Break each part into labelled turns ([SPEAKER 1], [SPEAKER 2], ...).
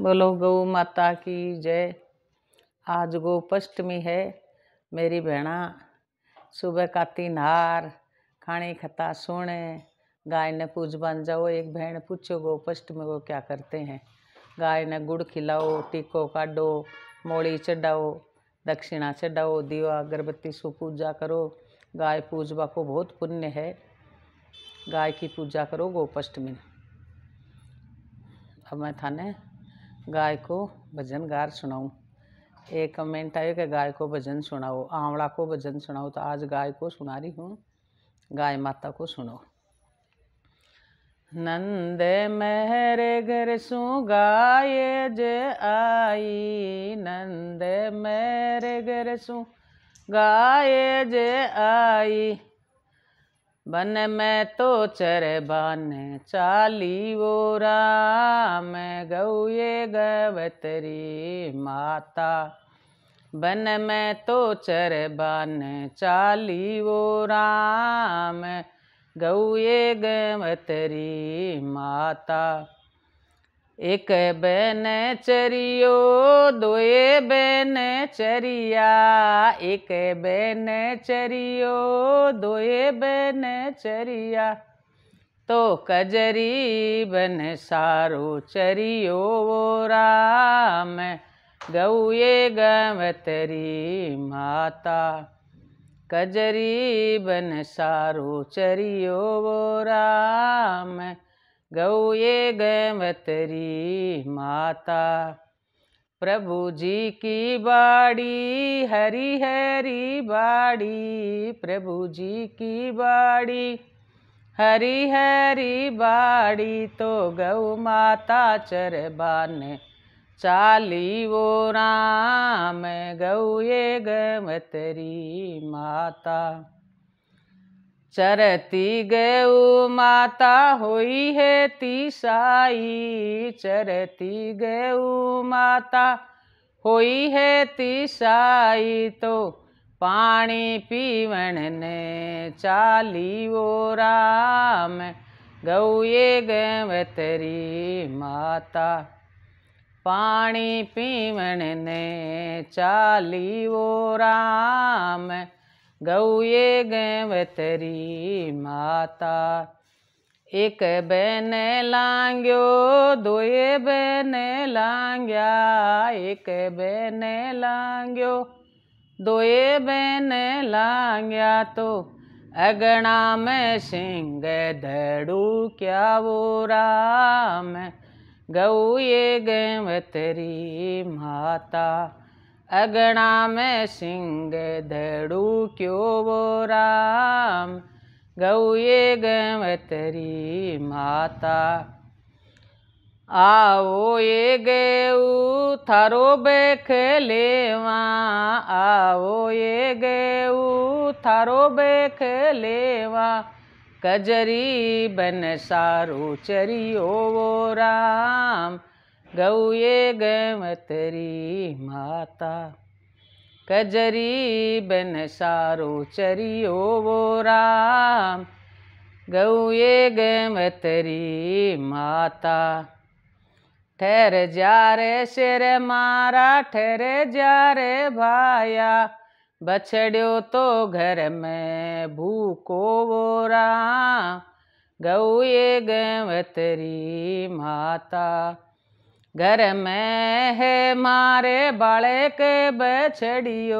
[SPEAKER 1] बोलो गौ माता की जय आज गोपष्टमी है मेरी भेणा सुबह काती हार खाने खता सोने गाय ने बन जाओ एक बहन पूछो गोपष्टमी को क्या करते हैं गाय ने गुड़ खिलाओ टीको काटो मोड़ी चढ़ाओ दक्षिणा चढ़ाओ दीवा अगरबत्ती सु पूजा करो गाय पूजवा को बहुत पुण्य है गाय की पूजा करो गोपष्टमी अब मैं थाने गाय को भजन गार सुनाऊँ एक कमेंट आयो कि गाय को भजन सुनाओ आंवला को भजन सुनाओ तो आज गाय को सुना रही हूँ गाय माता को सुनो नंद मेरे घर सु गाय जे आई नंद मेरे घर सु गाय जे आई बन मैं तो चर बन चाली वो राम गौये गवतरी माता बन मैं तो चर बन चाली वो राम ये गवतरी माता एक बहन चरियो दोए बैन चरिया एक बैन चरियो दोए बहन चरिया तो कजरी बन सारो चरियो वो राम गौए गवतरी माता कजरी बन सारो चरियो वो राम गौ ये गए माता प्रभु जी की बाड़ी हरी हरी बाड़ी प्रभु जी की बाड़ी हरी हरी बाड़ी तो गौ माता चरबान चाली वो राम गौ ये गमतरी माता चरती गऊ माता होई है तीसाई चरती गऊ माता होई है तीसाई तो पानी पीवण ने चाली वो राम गौए गवतरी माता पानी पीवण ने चाली वो राम गौए गैवतरी माता एक बैन लांग्यो दोए बैन लांग्या एक बैन लांग्यो दोए बैन लांग्या तो अगणा में सिंह धड़ू क्या वो राम गौए गैवतरी माता अगणा में सिंह धड़ू क्यों वो राम ये गमतरी माता आओ ये गेऊ थारो बेख लेवा आओ ये गेऊ थारो बेख लेवा कजरी बन सारो चरियो वो राम गौए गरी माता कजरी बन सारो चरियो वो राम गौए गरी माता ठहर जा रे सिर मारा ठहर जा रे भाया बछड़ो तो घर में भूको वो राम गौए गरी माता घर में है मारे बाड़े के बछड़ियो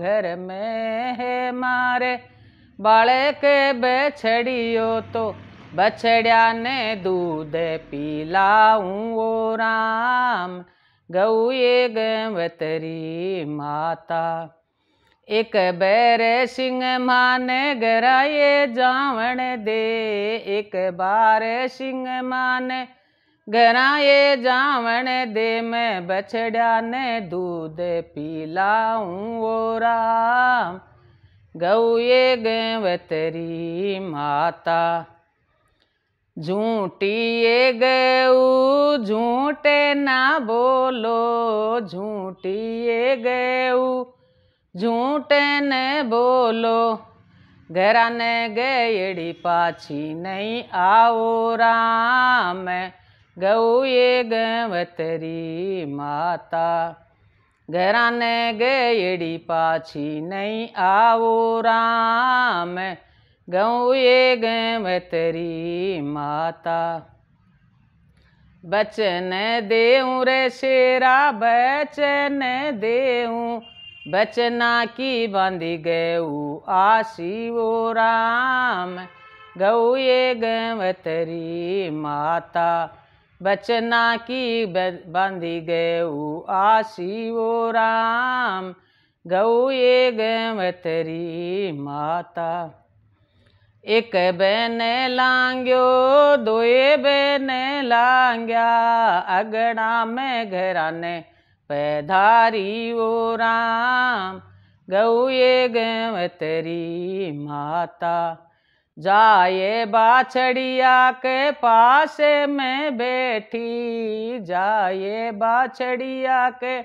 [SPEAKER 1] घर में है मारे बाड़े के बेछड़ियो तो बछड़िया ने दूध पिलाऊं ओ राम गौए गवतरी माता एक बैर सिंह माने गराए जावण दे एक बार सिंह माने ये जावण दे मैं बछड़ा ने दूध पीलाऊँ ओ राम गौए गैव तेरी माता ये गऊ झूठे ना बोलो झूठिए गऊ झूठे न बोलो घरा ने गएड़ी पाछी नहीं आओ राम गौ ये गवतरी माता घराने गयड़ी पाछी नहीं आओ राम गौ ये गवतरी माता बचन देऊँ रे शेरा बचन देऊँ बचना की बांधी गऊ आशी वो राम गौ ये गवतरी माता बचना की बांधी गए आशी वो राम गौ ये गरी माता एक बहन लांग्यो दो बहन लांग्या अगड़ा में घराने पैधारी वो राम गौ ये गरी माता जाए बाछड़िया के पास में बैठी जाए बाछड़िया के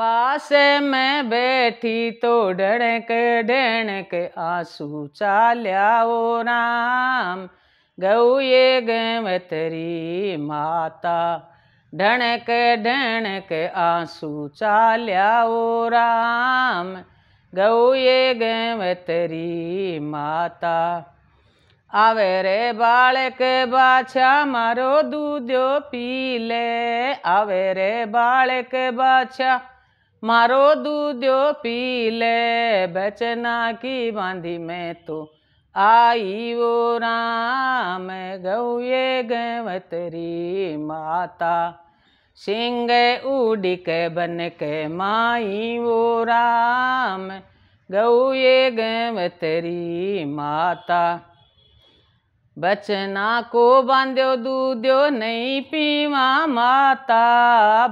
[SPEAKER 1] पास में बैठी तो डणक डणक आंसू चाल्या ओ राम गौये गेवतरी माता डणक डणक आंसू चाल्या ओ राम गौ ये गेवतरी तेरी माता आवे रे बालक बाछा मारो दूधो पी ले आवे रे बालक बाछा मारो दूधो पी ले बचना की बांधी में तो आई वो राम गौ ये गेवतरी माता सिंग उड़ के बन के माई वो राम गौए ये गेरी माता बचना को बांध्यो दूध्यो नहीं पीवा माता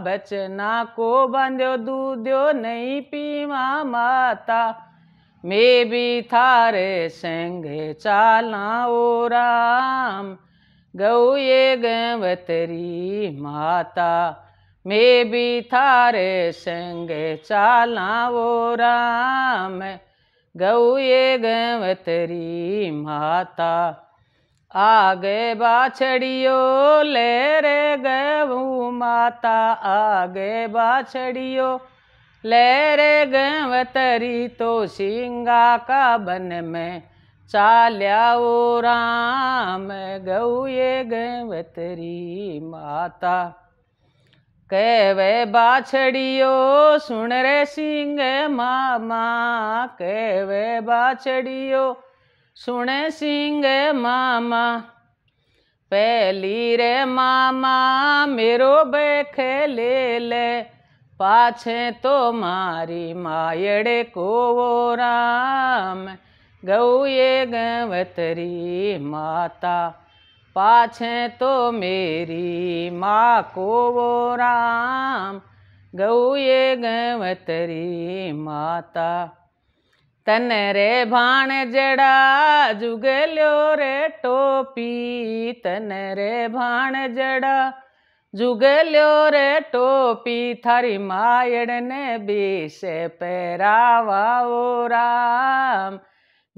[SPEAKER 1] बचना को बांध्यो दूध्यो नहीं पीवा माता मैं भी थारे संग चाला ओ राम गौ ये गवतरी माता मैं भी थारे संग चाला वो राम गौ ये गवतरी माता आगे बाछड़ियो ले रे गऊ माता आगे बाछड़ियो ले रे गवतरी तो सिंगा का बन में चाल्या ओ राम ये गवतरी माता कहवे बाछड़ियो सुन रे सिंह मामा कहवे बाछड़ियो सुन सिंह मामा पहली रे मामा मेरो बैख ले ले पाछे तो मारी मायड़े को वो राम ગૌએ ગંવતરી માતા પાછે તો મેરી મા કોવો રામ ગૌએ ગંવતરી માતા તને રે ભાણ જડા જુગલ્યો રે ટોપી તને રે ભાણ જડા જુગલ્યો રે ટોપી થારી માયડને બેસે પહેરાવા ઓ રામ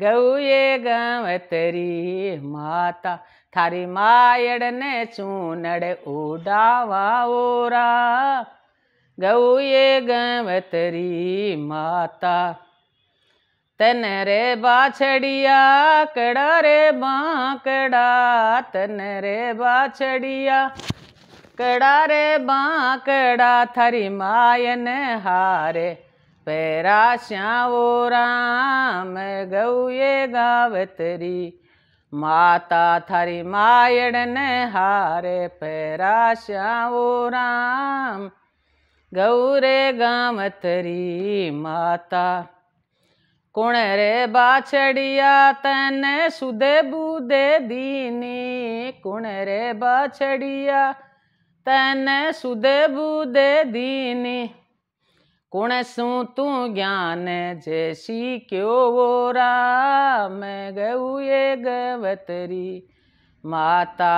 [SPEAKER 1] ગૌએ ગમતરી માતા થારી માયડને ચૂનડ ઉડાવા ઓરા ગૌએ ગમતરી માતા તન રે બાછડિયા કડા રે બાંકડા તન રે બાછડિયા કડા રે બાંકડા થારી માયને હારે पैरा श्यावो राम गौये गावतरी माता थारी मायण ने हारे पैरा श्यावो राम गौरे गावतरी माता कुण रे बाछड़िया तने सुदे बूदे दीनी कुण रे बाछड़िया तने सुदे बूदे दीनी कुण सू तू ज्ञान जैसी क्यों वो राम गऊए गवतरी माता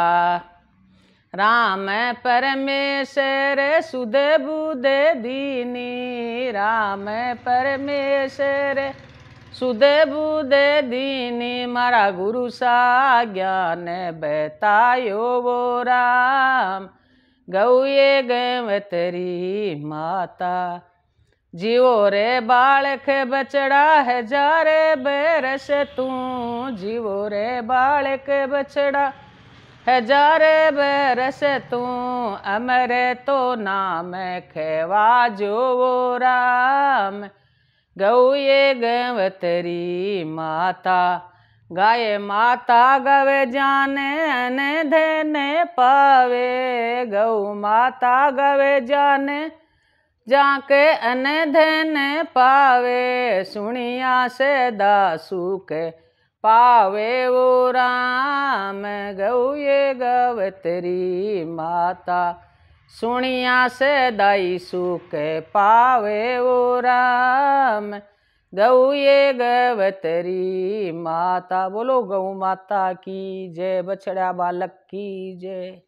[SPEAKER 1] राम परमेश्वर सुध बुध दीनी राम परमेश्वर सुध बुध दीनी मारा गुरु सा ज्ञान बतायो वो राम ये गवतरी माता जियो रे बालक बचड़ा है जा बेरस तू जीवो रे बालक बचड़ा है जा बेरस तू अमरे तो नाम खेवा जो वो राम गौ ये गवतरी माता गाय माता गवे जाने अने धने पावे गौ माता गवे जाने जाके अनधन धन पावे सुनिया से दासू के पावे वो राम गौये गवतरी माता सुनिया से दाई सुख पावे वो राम गौये गवतरी माता बोलो गौ माता की जय बछड़ा बालक की जय